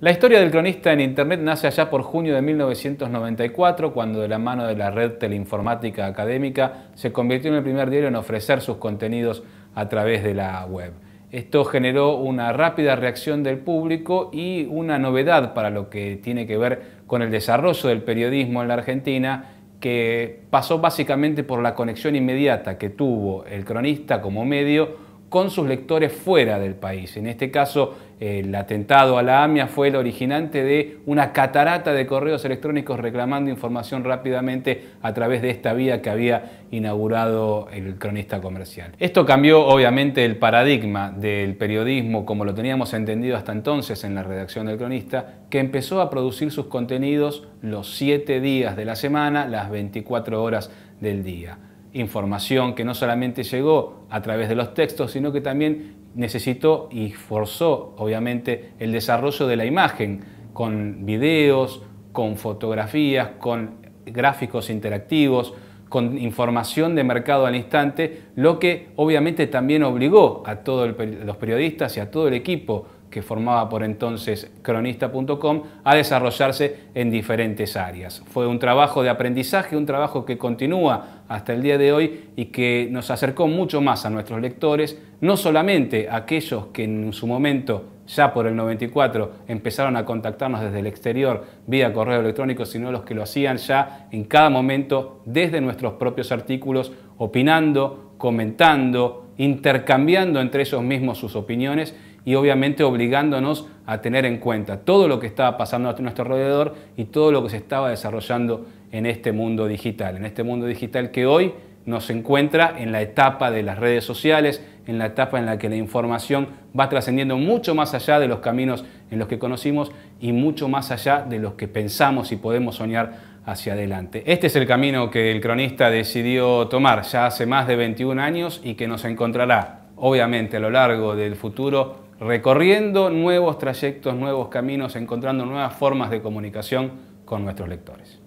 La historia del cronista en Internet nace allá por junio de 1994, cuando de la mano de la red Teleinformática Académica se convirtió en el primer diario en ofrecer sus contenidos a través de la web. Esto generó una rápida reacción del público y una novedad para lo que tiene que ver con el desarrollo del periodismo en la Argentina, que pasó básicamente por la conexión inmediata que tuvo el cronista como medio con sus lectores fuera del país. En este caso, el atentado a la AMIA fue el originante de una catarata de correos electrónicos reclamando información rápidamente a través de esta vía que había inaugurado el cronista comercial. Esto cambió obviamente el paradigma del periodismo como lo teníamos entendido hasta entonces en la redacción del cronista, que empezó a producir sus contenidos los siete días de la semana, las 24 horas del día información que no solamente llegó a través de los textos, sino que también necesitó y forzó, obviamente, el desarrollo de la imagen con videos, con fotografías, con gráficos interactivos, con información de mercado al instante, lo que obviamente también obligó a todos los periodistas y a todo el equipo que formaba por entonces cronista.com, a desarrollarse en diferentes áreas. Fue un trabajo de aprendizaje, un trabajo que continúa hasta el día de hoy y que nos acercó mucho más a nuestros lectores, no solamente a aquellos que en su momento ya por el 94 empezaron a contactarnos desde el exterior vía correo electrónico, sino los que lo hacían ya en cada momento desde nuestros propios artículos, opinando, comentando, intercambiando entre ellos mismos sus opiniones y obviamente obligándonos a tener en cuenta todo lo que estaba pasando a nuestro alrededor y todo lo que se estaba desarrollando en este mundo digital, en este mundo digital que hoy nos encuentra en la etapa de las redes sociales, en la etapa en la que la información va trascendiendo mucho más allá de los caminos en los que conocimos y mucho más allá de los que pensamos y podemos soñar hacia adelante. Este es el camino que el cronista decidió tomar ya hace más de 21 años y que nos encontrará, obviamente, a lo largo del futuro recorriendo nuevos trayectos, nuevos caminos, encontrando nuevas formas de comunicación con nuestros lectores.